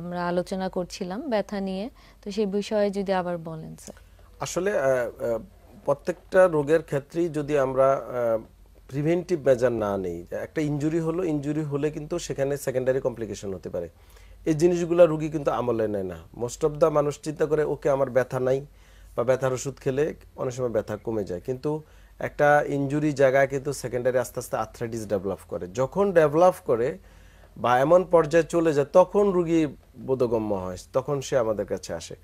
আমরা আলোচনা করছিলাম ব্যথা নিয়ে তো সেই বিষয়ে যদি আবার বলেন স্যার আসলে প্রত্যেকটা রোগের ক্ষেত্রেই যদি আমরা প্রিভেন্টিভ মেজার না নেই একটা ইঞ্জুরি হলো ইঞ্জুরি হলে কিন্তু সেখানে সেকেন্ডারি কমপ্লিকেশন হতে পারে এই জিনিসগুলো রুগী কিন্তু আমলে নেয় না মোস্ট অফ দ্য মানুষ চিন্তা করে ওকে আমার ব্যথা নাই বা ব্যথার ওষুধ খেলে অনেক সময় ব্যথা কমে যায় কিন্তু একটা ইঞ্জুরি জায়গায় কিন্তু সেকেন্ডারি আস্তে আস্তে আর্থ্রাইটিস ডেভেলপ করে যখন ডেভেলপ করে বা এমন পর্যায়ে চলে যায় তখন রুগী বোধগম্য হয় তখন সে আমাদের কাছে আসে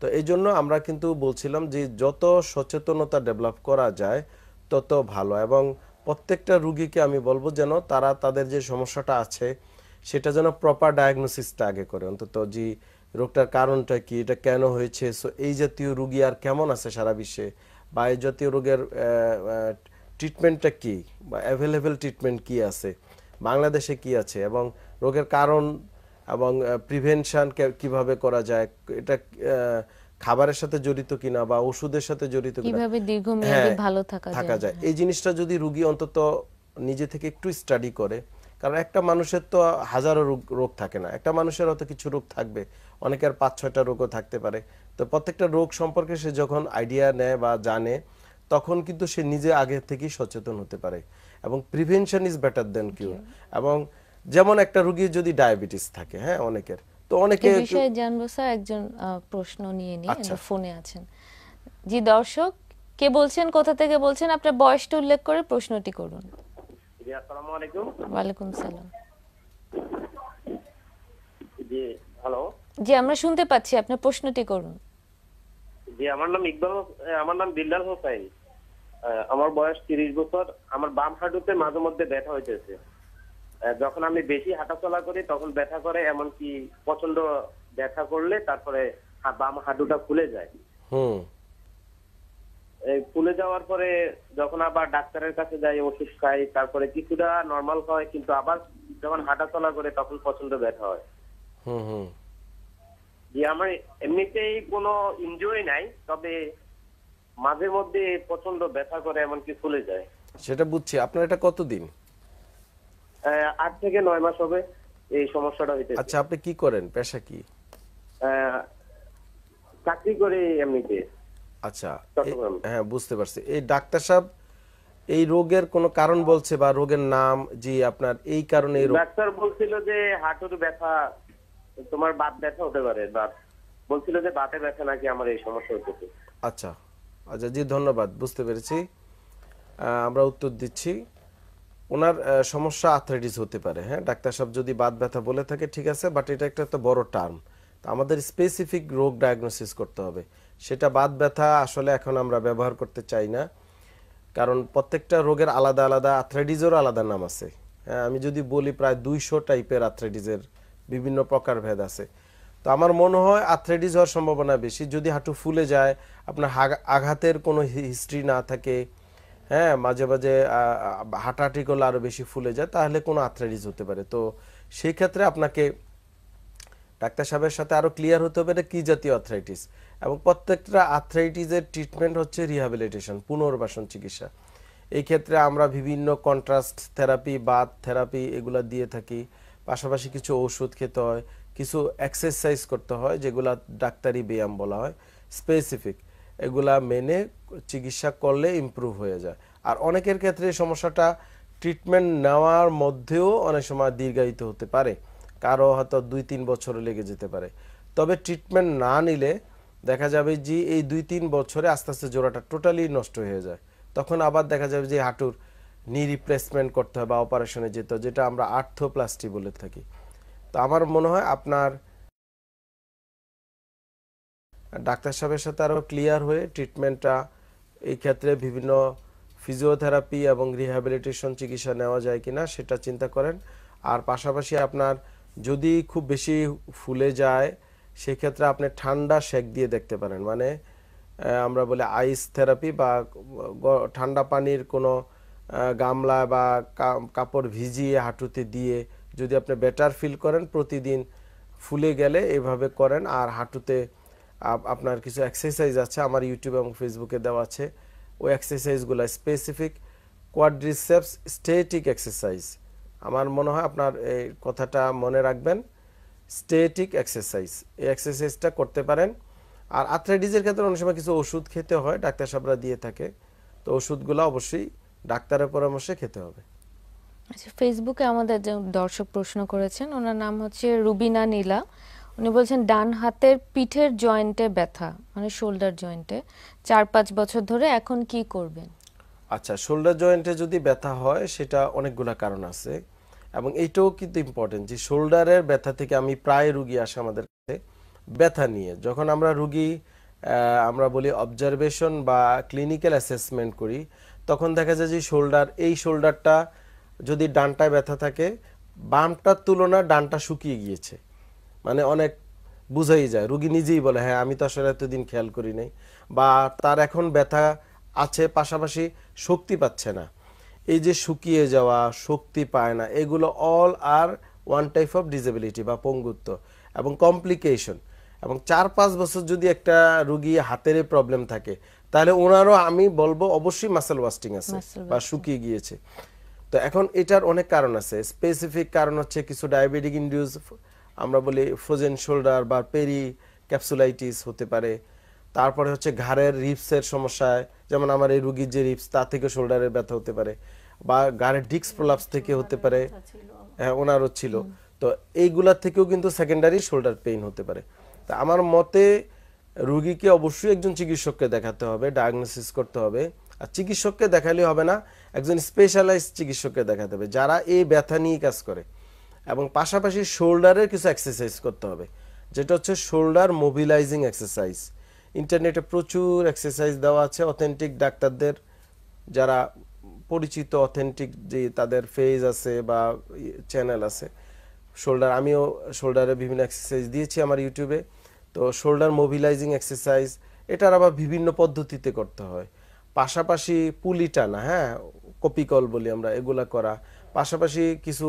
তো এই জন্য আমরা কিন্তু বলছিলাম যে যত সচেতনতা ডেভেলপ করা যায় তত ভালো এবং প্রত্যেকটা রুগীকে আমি বলবো যেন তারা তাদের যে সমস্যাটা আছে সেটা যেন প্রপার ডায়াগনোসিসটা আগে করে অন্তত যে রোগটার কারণটা কি এটা কেন হয়েছে সো এই জাতীয় রুগী আর কেমন আছে সারা বিশ্বে বা এই জাতীয় রোগের ট্রিটমেন্টটা কী বা অ্যাভেলেবেল ট্রিটমেন্ট কি আছে বাংলাদেশে কি আছে এবং রোগের কারণ এবং প্রিভেনশান কিভাবে করা যায় এটা খাবারের সাথে জড়িত কিনা বা ওষুধের সাথে জড়িত কিভাবে দীর্ঘমেয়াদী হ্যাঁ, ভালো থাকা থাকা যায় হ্যাঁ। এই জিনিসটা যদি রোগী অন্তত নিজে থেকে একটু স্টাডি করে কারণ একটা মানুষের তো হাজারো রোগ রোগ থাকে না একটা মানুষের অত কিছু রোগ থাকবে অনেকের পাঁচ ছয়টা রোগও থাকতে পারে তো প্রত্যেকটা রোগ সম্পর্কে সে যখন আইডিয়া নেয় বা জানে তখন কিন্তু সে নিজে আগে থেকেই সচেতন হতে পারে এবং prevention is better than cure এবং যেমন একটা রোগীর যদি ডায়াবেটিস থাকে হ্যাঁ অনেকের তো অনেকে বিষয়ে জানবো স্যার একজন প্রশ্ন নিয়ে নিয়ে আচ্ছা। ফোনে আছেন জি দর্শক কে বলছেন কোথা থেকে বলছেন আপনার বয়সটা উল্লেখ করে প্রশ্নটি করুন জি আসসালামু আলাইকুম ওয়া আলাইকুম সালাম জি হ্যালো জি আমরা শুনতে পাচ্ছি আপনার প্রশ্নটি করুন জি আমার নাম ইকবাল আমার নাম বিল্লাল হোসেন আমার বয়স তিরিশ বছর আমার বাম হাঁটুতে মাঝে মধ্যে ব্যথা হইতেছে যখন আমি বেশি হাঁটাচলা করি তখন ব্যথা করে এমনকি প্রচন্ড ব্যথা করলে তারপরে বাম হাঁটুটা খুলে যায় খুলে যাওয়ার পরে যখন আবার ডাক্তারের কাছে যাই ওষুধ খাই তারপরে কিছুটা নর্মাল হয় কিন্তু আবার যখন হাঁটাচলা করে তখন প্রচন্ড ব্যথা হয় জি আমার এমনিতেই কোনো ইনজুরি নাই তবে মাঝে মধ্যে প্রচন্ড ব্যথা করে এমনকি ফুলে যায় সেটা বুঝছি আপনার এটা কতদিন আট থেকে নয় মাস হবে এই সমস্যাটা হইতে আচ্ছা আপনি কি করেন পেশা কি চাকরি করে এমনিতে আচ্ছা হ্যাঁ বুঝতে পারছি এই ডাক্তার সাহেব এই রোগের কোনো কারণ বলছে বা রোগের নাম জি আপনার এই কারণে ডাক্তার বলছিল যে হাঁটুর ব্যথা তোমার বাত ব্যথা হতে পারে বাত বলছিল যে বাতে ব্যথা নাকি আমার এই সমস্যা হচ্ছে আচ্ছা আচ্ছা জি ধন্যবাদ বুঝতে পেরেছি আমরা উত্তর দিচ্ছি ওনার সমস্যা আর্থ্রাইটিস হতে পারে হ্যাঁ ডাক্তার সাহেব যদি বাদ ব্যথা বলে থাকে ঠিক আছে বাট এটা একটা একটা বড় টার্ম তো আমাদের স্পেসিফিক রোগ ডায়াগনোসিস করতে হবে সেটা বাদ ব্যথা আসলে এখন আমরা ব্যবহার করতে চাই না কারণ প্রত্যেকটা রোগের আলাদা আলাদা আর্থ্রাইটিসেরও আলাদা নাম আছে হ্যাঁ আমি যদি বলি প্রায় দুইশো টাইপের আর্থ্রাইটিসের বিভিন্ন প্রকারভেদ আছে তো আমার মনে হয় আর্থ্রাইটিস হওয়ার সম্ভাবনা বেশি যদি হাঁটু ফুলে যায় আপনার আঘাতের কোনো হিস্ট্রি না থাকে হ্যাঁ মাঝে মাঝে হাঁটাহাঁটি করলে আরও বেশি ফুলে যায় তাহলে কোনো আর্থ্রাইটিস হতে পারে তো সেই ক্ষেত্রে আপনাকে ডাক্তার সাহেবের সাথে আরও ক্লিয়ার হতে হবে কী জাতীয় আর্থ্রাইটিস এবং প্রত্যেকটা আর্থ্রাইটিসের ট্রিটমেন্ট হচ্ছে রিহাবিলিটেশন পুনর্বাসন চিকিৎসা এই ক্ষেত্রে আমরা বিভিন্ন কন্ট্রাস্ট থেরাপি বাত থেরাপি এগুলো দিয়ে থাকি পাশাপাশি কিছু ওষুধ খেতে হয় কিছু এক্সারসাইজ করতে হয় যেগুলা ডাক্তারি ব্যায়াম বলা হয় স্পেসিফিক এগুলা মেনে চিকিৎসা করলে ইম্প্রুভ হয়ে যায় আর অনেকের ক্ষেত্রে সমস্যাটা ট্রিটমেন্ট নেওয়ার মধ্যেও অনেক সময় দীর্ঘায়িত হতে পারে কারো হয়তো দুই তিন বছর লেগে যেতে পারে তবে ট্রিটমেন্ট না নিলে দেখা যাবে যে এই দুই তিন বছরে আস্তে আস্তে জোড়াটা টোটালি নষ্ট হয়ে যায় তখন আবার দেখা যাবে যে হাঁটুর নি রিপ্লেসমেন্ট করতে হয় বা অপারেশনে যেতে যেটা আমরা আর্থোপ্লাস্টি বলে থাকি তো আমার মনে হয় আপনার ডাক্তার সাহেবের সাথে আরও ক্লিয়ার হয়ে ট্রিটমেন্টটা এই ক্ষেত্রে বিভিন্ন ফিজিওথেরাপি এবং রিহ্যাবিলিটেশন চিকিৎসা নেওয়া যায় কিনা সেটা চিন্তা করেন আর পাশাপাশি আপনার যদি খুব বেশি ফুলে যায় সেক্ষেত্রে আপনি ঠান্ডা শেক দিয়ে দেখতে পারেন মানে আমরা বলি আইস থেরাপি বা ঠান্ডা পানির কোনো গামলা বা কাপড় ভিজিয়ে হাঁটুতে দিয়ে যদি আপনি বেটার ফিল করেন প্রতিদিন ফুলে গেলে এভাবে করেন আর হাঁটুতে আপনার কিছু এক্সারসাইজ আছে আমার ইউটিউব এবং ফেসবুকে দেওয়া আছে ওই এক্সারসাইজগুলো স্পেসিফিক কোয়াড্রিসেপস স্টেটিক এক্সারসাইজ আমার মনে হয় আপনার এই কথাটা মনে রাখবেন স্টেটিক এক্সারসাইজ এই এক্সারসাইজটা করতে পারেন আর আথ্রাইটিসের ক্ষেত্রে অনেক সময় কিছু ওষুধ খেতে হয় ডাক্তার সাহেবরা দিয়ে থাকে তো ওষুধগুলো অবশ্যই ডাক্তারের পরামর্শে খেতে হবে আচ্ছা ফেসবুকে আমাদের যে দর্শক প্রশ্ন করেছেন ওনার নাম হচ্ছে রুবিনা নীলা উনি বলছেন ডান হাতের পিঠের জয়েন্টে ব্যথা মানে শোল্ডার জয়েন্টে চার পাঁচ বছর ধরে এখন কি করবেন আচ্ছা শোল্ডার জয়েন্টে যদি ব্যথা হয় সেটা অনেকগুলো কারণ আছে এবং এইটাও কিন্তু ইম্পর্টেন্ট যে শোল্ডারের ব্যথা থেকে আমি প্রায় রুগী আসে আমাদের কাছে ব্যথা নিয়ে যখন আমরা রুগী আমরা বলি অবজারভেশন বা ক্লিনিক্যাল অ্যাসেসমেন্ট করি তখন দেখা যায় যে শোল্ডার এই শোল্ডারটা যদি ডানটায় ব্যথা থাকে বামটার তুলনা ডানটা শুকিয়ে গিয়েছে মানে অনেক বুঝাই যায় রুগী নিজেই বলে হ্যাঁ আমি তো আসলে এতদিন খেয়াল করি নাই বা তার এখন ব্যথা আছে পাশাপাশি শক্তি পাচ্ছে না এই যে শুকিয়ে যাওয়া শক্তি পায় না এগুলো all are one type of disability বা পঙ্গুত্ব এবং কমপ্লিকেশন এবং চার পাঁচ বছর যদি একটা রুগী হাতের প্রবলেম থাকে তাহলে ওনারও আমি বলবো অবশ্যই মাসেল ওয়াস্টিং আছে বা শুকিয়ে গিয়েছে তো এখন এটার অনেক কারণ আছে স্পেসিফিক কারণ হচ্ছে কিছু ডায়াবেটিক ইন্ডিউস আমরা বলি ফ্রোজেন শোল্ডার বা পেরি ক্যাপসুলাইটিস হতে পারে তারপরে হচ্ছে ঘাড়ের রিপসের সমস্যায় যেমন আমার এই রুগীর যে রিপস তার থেকে শোল্ডারের ব্যথা হতে পারে বা ঘাড়ের ডিক্স প্রলাপস থেকে হতে পারে হ্যাঁ ওনারও ছিল তো এইগুলার থেকেও কিন্তু সেকেন্ডারি শোল্ডার পেইন হতে পারে তা আমার মতে রুগীকে অবশ্যই একজন চিকিৎসককে দেখাতে হবে ডায়াগনোসিস করতে হবে আর চিকিৎসককে দেখালে হবে না একজন স্পেশালাইজ চিকিৎসককে দেখাতে হবে যারা এই ব্যথা নিয়ে কাজ করে এবং পাশাপাশি শোল্ডারের কিছু এক্সারসাইজ করতে হবে যেটা হচ্ছে শোল্ডার মোবিলাইজিং এক্সারসাইজ ইন্টারনেটে প্রচুর এক্সারসাইজ দেওয়া আছে অথেন্টিক ডাক্তারদের যারা পরিচিত অথেন্টিক যে তাদের ফেজ আছে বা চ্যানেল আছে শোল্ডার আমিও শোল্ডারে বিভিন্ন এক্সারসাইজ দিয়েছি আমার ইউটিউবে তো শোল্ডার মোবিলাইজিং এক্সারসাইজ এটার আবার বিভিন্ন পদ্ধতিতে করতে হয় পাশাপাশি পুলি টানা হ্যাঁ কপিকল বলি আমরা এগুলা করা পাশাপাশি কিছু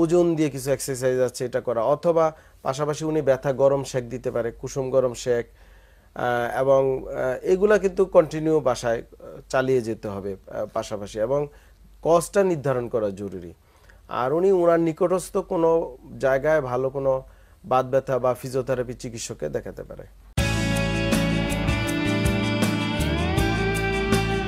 ওজন দিয়ে কিছু এক্সারসাইজ আছে এটা করা অথবা পাশাপাশি উনি ব্যথা গরম শেক দিতে পারে কুসুম গরম শেক এবং এগুলা কিন্তু কন্টিনিউ বাসায় চালিয়ে যেতে হবে পাশাপাশি এবং কস্টটা নির্ধারণ করা জরুরি আর উনি ওনার নিকটস্থ কোনো জায়গায় ভালো কোনো বাদ ব্যথা বা ফিজিওথেরাপি চিকিৎসককে দেখাতে পারে